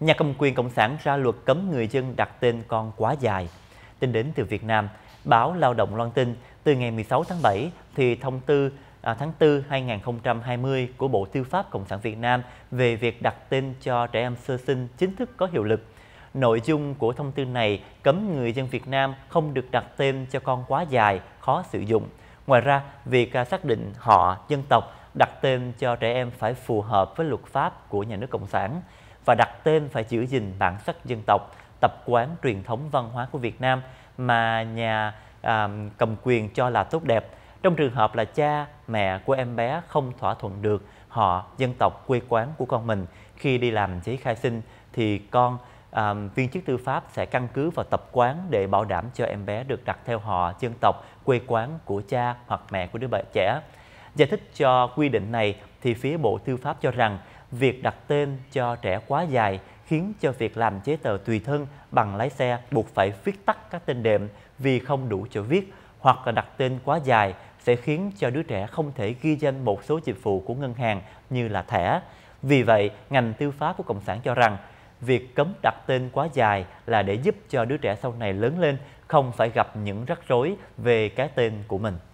nhà cầm quyền Cộng sản ra luật cấm người dân đặt tên con quá dài. Tin đến từ Việt Nam, báo Lao động loan tin từ ngày 16 tháng 7 thì thông tư à, tháng 4 2020 của Bộ Tư pháp Cộng sản Việt Nam về việc đặt tên cho trẻ em sơ sinh chính thức có hiệu lực. Nội dung của thông tư này cấm người dân Việt Nam không được đặt tên cho con quá dài, khó sử dụng. Ngoài ra, việc à, xác định họ, dân tộc, đặt tên cho trẻ em phải phù hợp với luật pháp của nhà nước Cộng sản và đặt tên phải giữ gìn bản sắc dân tộc, tập quán truyền thống văn hóa của Việt Nam mà nhà à, cầm quyền cho là tốt đẹp. Trong trường hợp là cha, mẹ của em bé không thỏa thuận được họ, dân tộc, quê quán của con mình khi đi làm giấy khai sinh thì con à, viên chức tư pháp sẽ căn cứ vào tập quán để bảo đảm cho em bé được đặt theo họ, dân tộc, quê quán của cha hoặc mẹ của đứa trẻ. Giải thích cho quy định này thì phía Bộ Tư pháp cho rằng việc đặt tên cho trẻ quá dài khiến cho việc làm chế tờ tùy thân bằng lái xe buộc phải viết tắt các tên đệm vì không đủ chỗ viết hoặc là đặt tên quá dài sẽ khiến cho đứa trẻ không thể ghi danh một số dịch vụ của ngân hàng như là thẻ. Vì vậy, ngành tư pháp của Cộng sản cho rằng việc cấm đặt tên quá dài là để giúp cho đứa trẻ sau này lớn lên không phải gặp những rắc rối về cái tên của mình.